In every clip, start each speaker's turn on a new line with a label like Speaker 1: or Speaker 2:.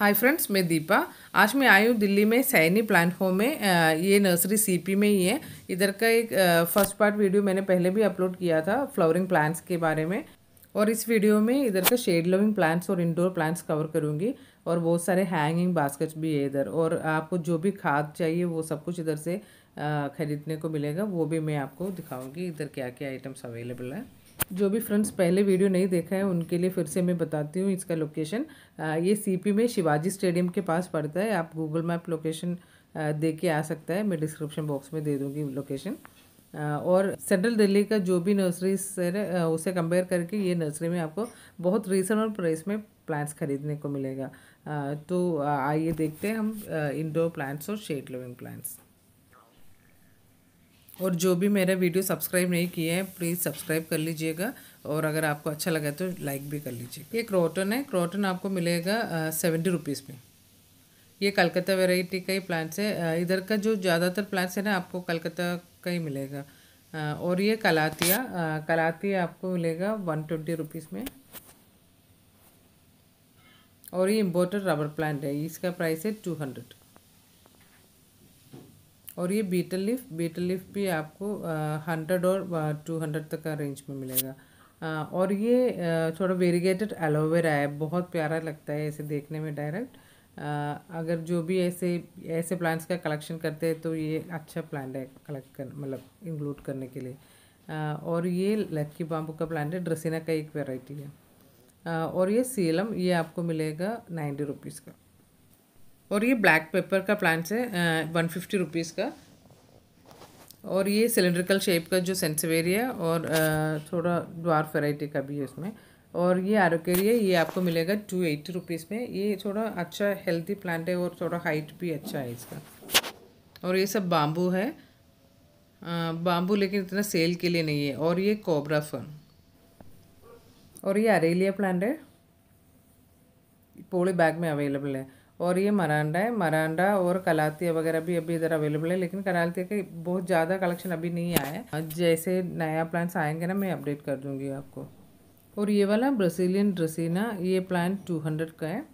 Speaker 1: hi friends मैं दीपा आज मैं आई हूँ दिल्ली में सैनी प्लांट होम में ये नर्सरी सीपी में ही है इधर का एक फर्स्ट पार्ट वीडियो मैंने पहले भी अपलोड किया था फ्लावरिंग प्लांट्स के बारे में और इस वीडियो में इधर का शेड लविंग प्लांट्स और इंडोर प्लांट्स कवर करूँगी और बहुत सारे हैंगिंग बास्केट्स भी है इधर और आपको जो भी खाद चाहिए वो सब कुछ इधर से ख़रीदने को मिलेगा वो भी मैं आपको दिखाऊँगी इधर क्या क्या आइटम्स अवेलेबल है जो भी फ्रेंड्स पहले वीडियो नहीं देखा है उनके लिए फिर से मैं बताती हूँ इसका लोकेशन ये सीपी में शिवाजी स्टेडियम के पास पड़ता है आप गूगल मैप लोकेशन दे के आ सकता है मैं डिस्क्रिप्शन बॉक्स में दे दूँगी लोकेशन और सेंट्रल दिल्ली का जो भी नर्सरी है उसे कंपेयर करके ये नर्सरी में आपको बहुत रीजनेबल प्राइस में प्लांट्स खरीदने को मिलेगा तो आइए देखते हैं हम इंडोर प्लांट्स और शेड लिविंग प्लांट्स और जो भी मेरा वीडियो सब्सक्राइब नहीं किए हैं प्लीज़ सब्सक्राइब कर लीजिएगा और अगर आपको अच्छा लगा तो लाइक भी कर लीजिएगा ये क्रोटन है क्रोटन आपको मिलेगा सेवेंटी रुपीज़ में ये कलकत्ता वेराइटी का ही प्लांट्स है इधर का जो ज़्यादातर प्लांट्स है ना आपको कलकत्ता का ही मिलेगा और ये कलातिया कलातिया आपको मिलेगा वन ट्वेंटी रुपीज़ में और ये इम्पोर्टेड रबर प्लांट है इसका प्राइस है टू हंड्रेड और ये बीटल लिफ बीटल लिफ भी आपको हंड्रेड और टू हंड्रेड तक का रेंज में मिलेगा आ, और ये थोड़ा वेरीगेटेड एलोवेरा है बहुत प्यारा लगता है ऐसे देखने में डायरेक्ट अगर जो भी ऐसे ऐसे प्लांट्स का कलेक्शन करते हैं तो ये अच्छा प्लांट है कलेक्ट कर मतलब इंक्लूड करने के लिए आ, और ये लक्की बाम्बू का प्लांट है ड्रेसिना का एक वेराइटी है आ, और ये सीलम ये आपको मिलेगा नाइन्टी रुपीज़ का और ये ब्लैक पेपर का प्लांट है वन फिफ्टी रुपीज़ का और ये सिलेंड्रिकल शेप का जो सेंसवेरिया और आ, थोड़ा द्वार वेराइटी का भी है इसमें और ये एरोकेरिया ये आपको मिलेगा टू एट्टी रुपीज़ में ये थोड़ा अच्छा हेल्थी प्लांट है और थोड़ा हाइट भी अच्छा है इसका और ये सब बाम्बू है बाम्बू लेकिन इतना सेल के लिए नहीं है और ये कोबरा फन और ये अरेलिया प्लांट है पोले बैग में अवेलेबल है और ये मरांडा है मरांडा और कलातिया वगैरह भी अभी इधर अवेलेबल है लेकिन कलातिया के बहुत ज़्यादा कलेक्शन अभी नहीं आया है जैसे नया प्लांट्स आएंगे ना मैं अपडेट कर दूँगी आपको और ये वाला ब्रसीलियन ड्रसीना ये प्लांट टू हंड्रेड का है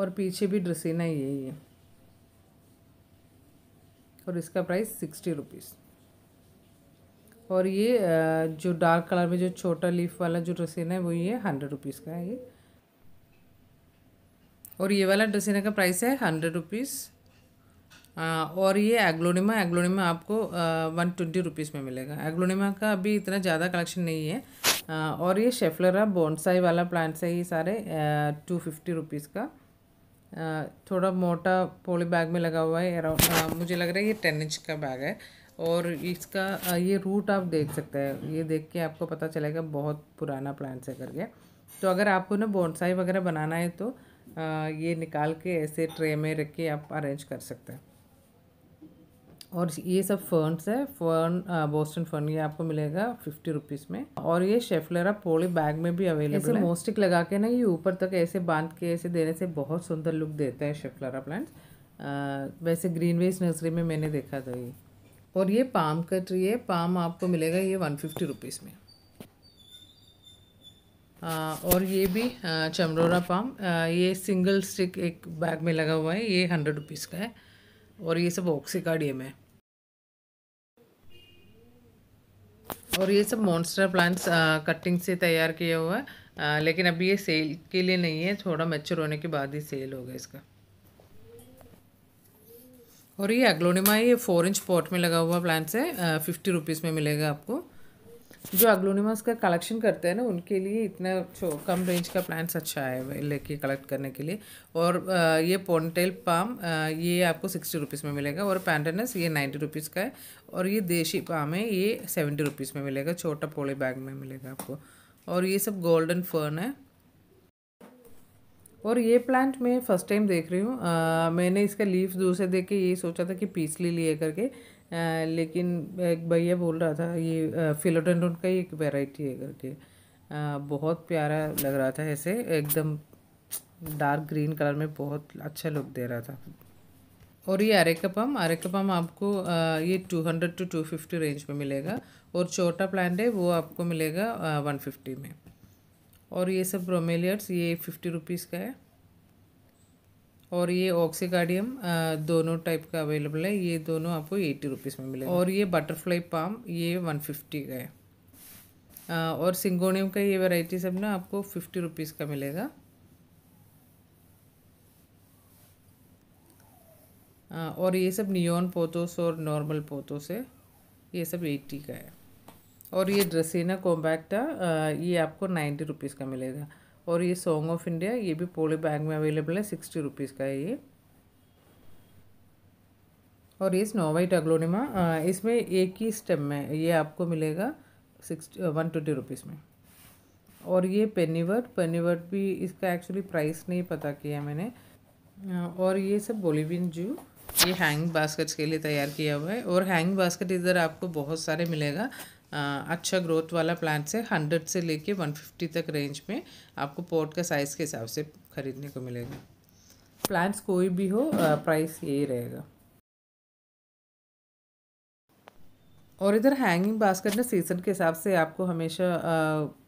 Speaker 1: और पीछे भी ड्रेसिना यही है और इसका प्राइस सिक्सटी रुपीज़ और ये जो डार्क कलर में जो छोटा लीफ वाला जो ड्रेसिन है वो ये हंड्रेड रुपीज़ का है ये और ये वाला डसेना का प्राइस है हंड्रेड रुपीज़ और ये एग्लोनिमा एग्लोनिमा आपको वन ट्वेंटी रुपीज़ में मिलेगा एग्लोनिमा का अभी इतना ज़्यादा कलेक्शन नहीं है आ, और ये शेफलरा बोनसाई वाला प्लांट्स है ये सारे टू फिफ्टी रुपीज़ का आ, थोड़ा मोटा पोली बैग में लगा हुआ है अराउंड मुझे लग रहा है ये टेन इंच का बैग है और इसका आ, ये रूट आप देख सकते हैं ये देख के आपको पता चलेगा बहुत पुराना प्लांट्स है करके तो अगर आपको ना बोनसाई वगैरह बनाना है तो ये निकाल के ऐसे ट्रे में रख के आप अरेंज कर सकते हैं और ये सब फर्नस है फर्न बोस्टन फर्न ये आपको मिलेगा फिफ्टी रुपीज़ में और ये शेफलेरा पोली बैग में भी अवेलेबल है मोस्टिक लगा के ना ये ऊपर तक ऐसे बांध के ऐसे देने से बहुत सुंदर लुक देता है शेफलेरा प्लांट्स वैसे ग्रीन वेस्ट नर्सरी में मैंने देखा था ये और ये पाम का ट्री है पाम आपको मिलेगा ये वन फिफ्टी रुपीज़ में और ये भी चमरोरा पाम ये सिंगल स्टिक एक बैग में लगा हुआ है ये हंड्रेड रुपीज़ का है और ये सब ऑक्सीकार्डियम है और ये सब मॉन्स्टर प्लांट्स कटिंग से तैयार किया हुआ है आ, लेकिन अभी ये सेल के लिए नहीं है थोड़ा मेच्योर होने के बाद ही सेल होगा इसका और ये एग्लोनिमा ये फोर इंच पॉट में लगा हुआ प्लांट्स है फिफ्टी रुपीज़ में मिलेगा आपको जो एग्लोनिमस का कलेक्शन करते हैं ना उनके लिए इतना कम रेंज का प्लांट्स अच्छा है लेके कलेक्ट करने के लिए और ये पोनटेल पाम ये आपको सिक्सटी रुपीज़ में मिलेगा और पैंटनस ये नाइन्टी रुपीज़ का है और ये देशी पाम है ये सेवेंटी रुपीज़ में मिलेगा छोटा पोले बैग में मिलेगा आपको और ये सब गोल्डन फर्न है और ये प्लांट मैं फ़र्स्ट टाइम देख रही हूँ मैंने इसका लीव दूर से देख के ये सोचा था कि पीस ले लिए करके लेकिन एक भैया बोल रहा था ये फिलोडेंडोन का ही एक वेराइटी है करके बहुत प्यारा लग रहा था ऐसे एकदम डार्क ग्रीन कलर में बहुत अच्छा लुक दे रहा था और ये अरेकपम अरेकपम आपको ये two hundred to two fifty range में मिलेगा और छोटा प्लांट है वो आपको मिलेगा वन फिफ्टी में और ये सब ब्रोमेलियर्स ये फिफ्टी रुपीज़ का है और ये ऑक्सीगार्डियम दोनों टाइप का अवेलेबल है ये दोनों आपको एट्टी रुपीज़ में मिलेगा और ये बटरफ्लाई पाम ये वन फिफ्टी का है और सिंगोनियम का ये वैरायटी सब ना आपको फिफ्टी रुपीज़ का मिलेगा और ये सब नियोन पोतोस और नॉर्मल पोतोस है ये सब एट्टी का है और ये ड्रेसिना है ये आपको नाइन्टी रुपीज़ का मिलेगा और ये सॉन्ग ऑफ इंडिया ये भी पोले बैग में अवेलेबल है सिक्सटी रुपीज़ का है ये और ये स्नो वाइट अग्लोनिमा इसमें एक ही स्टेम में ये आपको मिलेगा सिक्स वन ट्वेंटी रुपीज़ में और ये पेनीवर्ट पेनीवर्ट भी इसका एक्चुअली प्राइस नहीं पता किया मैंने और ये सब बोलीविन जू ये हैंग बास्केट्स के लिए तैयार किया हुआ है और हैंग बास्केट इधर आपको बहुत सारे मिलेगा अच्छा ग्रोथ वाला प्लांट से हंड्रेड से लेके वन फिफ्टी तक रेंज में आपको पोर्ट का साइज़ के हिसाब से ख़रीदने को मिलेगा प्लांट्स कोई भी हो प्राइस यही रहेगा और इधर हैंगिंग बास्केट ना सीज़न के हिसाब से आपको हमेशा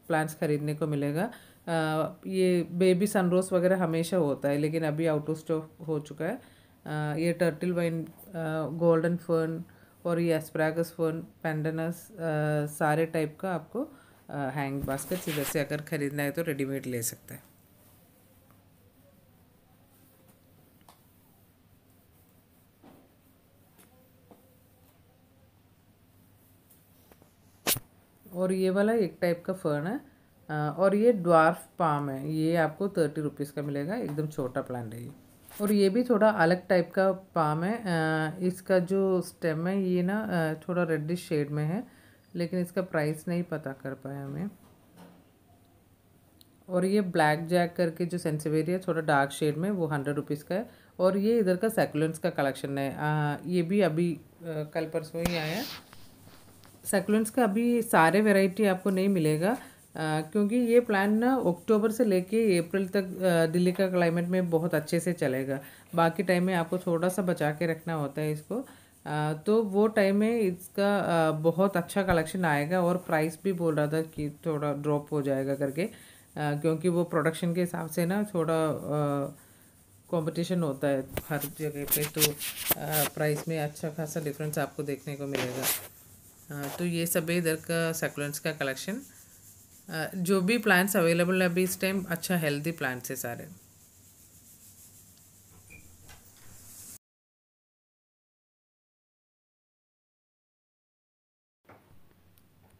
Speaker 1: प्लांट्स ख़रीदने को मिलेगा आ, ये बेबी सनरोज वगैरह हमेशा होता है लेकिन अभी आउट ऑफ स्टॉक हो चुका है आ, ये टर्टल वाइन गोल्डन फर्न और ये एस्प्रागस फोन पेंडनस सारे टाइप का आपको हैंग बास्केट इधर से अगर ख़रीदना है तो रेडीमेड ले सकते हैं और ये वाला एक टाइप का फर्न है और ये ड्वार्फ पाम है ये आपको थर्टी रुपीज़ का मिलेगा एकदम छोटा प्लांट है ये और ये भी थोड़ा अलग टाइप का पाम है इसका जो स्टेम है ये ना थोड़ा रेडिश शेड में है लेकिन इसका प्राइस नहीं पता कर पाया हमें और ये ब्लैक जैक करके जो सेंसिवेरिया थोड़ा डार्क शेड में वो हंड्रेड रुपीज़ का है और ये इधर का सेकुलेंस का कलेक्शन है आ, ये भी अभी आ, कल परसों ही आया सेकुलेंस का अभी सारे वेराइटी आपको नहीं मिलेगा क्योंकि ये प्लान ना अक्टूबर से लेके अप्रैल तक दिल्ली का क्लाइमेट में बहुत अच्छे से चलेगा बाकी टाइम में आपको थोड़ा सा बचा के रखना होता है इसको आ, तो वो टाइम में इसका आ, बहुत अच्छा कलेक्शन आएगा और प्राइस भी बोल रहा था कि थोड़ा ड्रॉप हो जाएगा करके आ, क्योंकि वो प्रोडक्शन के हिसाब से ना थोड़ा कंपटीशन होता है हर जगह पे तो प्राइस में अच्छा खासा डिफरेंस आपको देखने को मिलेगा तो ये सब इधर का सेकुलेंट्स का कलेक्शन जो भी प्लांट्स अवेलेबल है अभी इस टाइम अच्छा हेल्दी प्लांट्स है सारे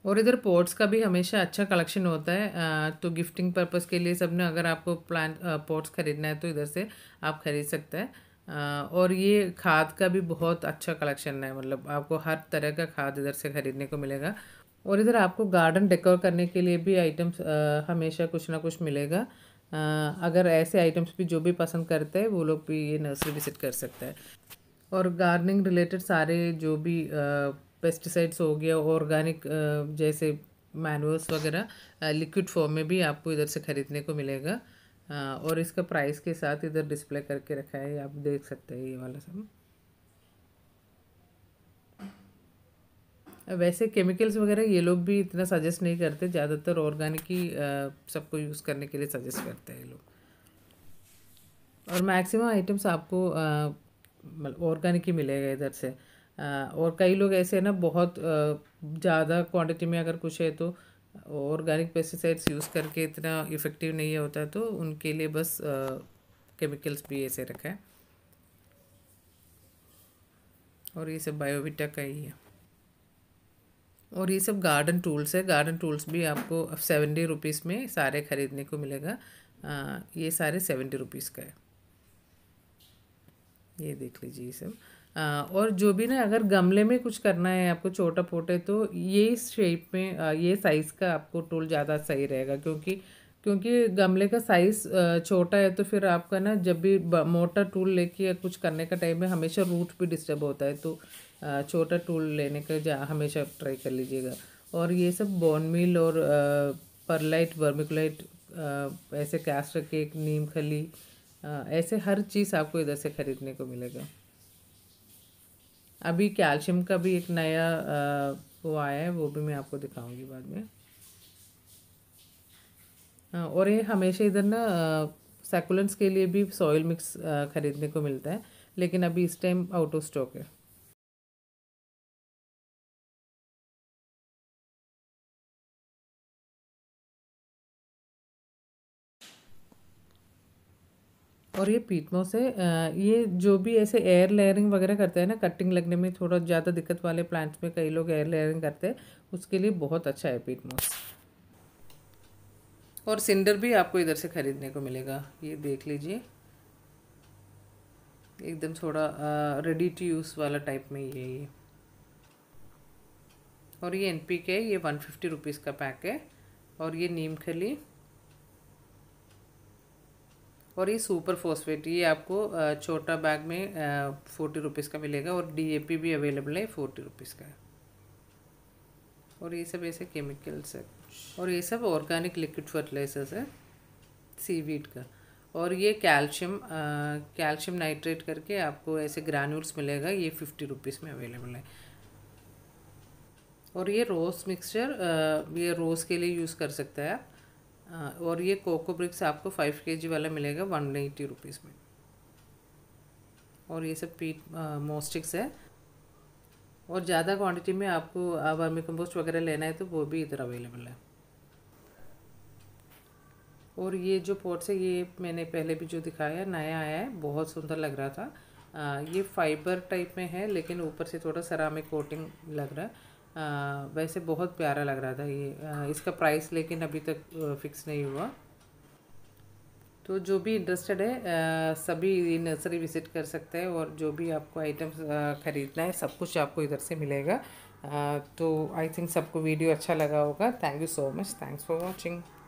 Speaker 1: और इधर पॉट्स का भी हमेशा अच्छा कलेक्शन होता है तो गिफ्टिंग पर्पज़ के लिए सबने अगर आपको प्लांट पॉट्स ख़रीदना है तो इधर से आप ख़रीद सकते हैं और ये खाद का भी बहुत अच्छा कलेक्शन है मतलब आपको हर तरह का खाद इधर से ख़रीदने को मिलेगा और इधर आपको गार्डन डेकोर करने के लिए भी आइटम्स हमेशा कुछ ना कुछ मिलेगा आ, अगर ऐसे आइटम्स भी जो भी पसंद करते हैं वो लोग भी ये नर्सरी विज़िट कर सकते हैं और गार्डनिंग रिलेटेड सारे जो भी पेस्टिसाइड्स हो गया ऑर्गेनिक जैसे मैनुअल्स वगैरह लिक्विड फॉर्म में भी आपको इधर से ख़रीदने को मिलेगा और इसका प्राइस के साथ इधर डिस्प्ले करके रखा है आप देख सकते हैं ये वाला सब वैसे केमिकल्स वगैरह ये लोग भी इतना सजेस्ट नहीं करते ज़्यादातर ऑर्गेनिक ही सबको यूज़ करने के लिए सजेस्ट करते हैं ये लोग और मैक्सिमम आइटम्स आपको ऑर्गेनिक मतलब ही मिलेगा इधर से आ, और कई लोग ऐसे हैं ना बहुत ज़्यादा क्वांटिटी में अगर कुछ है तो ऑर्गेनिक पेस्टिसाइड्स यूज़ करके इतना इफ़ेक्टिव नहीं होता तो उनके लिए बस केमिकल्स भी ऐसे रखा है और ये सब बायोविटा का ही है और ये सब गार्डन टूल्स है गार्डन टूल्स भी आपको सेवेंटी रुपीज़ में सारे ख़रीदने को मिलेगा आ, ये सारे सेवेंटी रुपीज़ का है ये देख लीजिए ये सब आ, और जो भी ना अगर गमले में कुछ करना है आपको छोटा पोटे तो ये शेप में आ, ये साइज़ का आपको टूल ज़्यादा सही रहेगा क्योंकि क्योंकि गमले का साइज़ छोटा है तो फिर आपका ना जब भी मोटा टूल लेके या कुछ करने का टाइम है हमेशा रूट भी डिस्टर्ब होता है तो छोटा टूल लेने का जा हमेशा ट्राई कर लीजिएगा और ये सब बॉन मिल और परलाइट वर्मिकुलाइट ऐसे कैस्टर केक नीम खली ऐसे हर चीज़ आपको इधर से ख़रीदने को मिलेगा अभी कैल्शियम का भी एक नया आ, वो आया है वो भी मैं आपको दिखाऊंगी बाद में और ये हमेशा इधर ना सेकुलेंट्स के लिए भी सॉइल मिक्स ख़रीदने को मिलता है लेकिन अभी इस टाइम आउट ऑफ स्टॉक है और ये पीटनों से ये जो भी ऐसे एयर लेयरिंग वगैरह करते हैं ना कटिंग लगने में थोड़ा ज़्यादा दिक्कत वाले प्लांट्स में कई लोग एयर लेयरिंग करते हैं उसके लिए बहुत अच्छा है पीटमोस और सिंडर भी आपको इधर से ख़रीदने को मिलेगा ये देख लीजिए एकदम थोड़ा रेडी टू यूज़ वाला टाइप में ये ये और ये एन पी के ये वन फिफ्टी रुपीज़ का पैक है और ये नीम खली और ये सुपर फॉस्फेट ये आपको छोटा बैग में फोर्टी रुपीज़ का मिलेगा और डीएपी भी अवेलेबल है फोर्टी रुपीज़ का और ये सब ऐसे केमिकल्स है और ये सब ऑर्गेनिक लिक्विड फर्टिलाइजर्स है सीवीड का और ये कैल्शियम कैल्शियम नाइट्रेट करके आपको ऐसे ग्रैन्यूल्स मिलेगा ये फिफ्टी रुपीज़ में अवेलेबल है और ये रोज़ मिक्सचर ये रोज़ के लिए यूज़ कर सकते हैं आप हाँ, और ये कोको ब्रिक्स आपको फाइव के जी वाला मिलेगा वन एटी रुपीज़ में और ये सब पीट मोस्टिक्स है और ज़्यादा क्वांटिटी में आपको वर्मी कंपोस्ट वगैरह लेना है तो वो भी इधर अवेलेबल है और ये जो पॉट्स है ये मैंने पहले भी जो दिखाया नया आया है बहुत सुंदर लग रहा था आ, ये फाइबर टाइप में है लेकिन ऊपर से थोड़ा सरामिक कोटिंग लग रहा है वैसे बहुत प्यारा लग रहा था ये इसका प्राइस लेकिन अभी तक फिक्स नहीं हुआ तो जो भी इंटरेस्टेड है सभी नर्सरी विज़िट कर सकते हैं और जो भी आपको आइटम्स ख़रीदना है सब कुछ आपको इधर से मिलेगा तो आई थिंक सबको वीडियो अच्छा लगा होगा thank you so much thanks for watching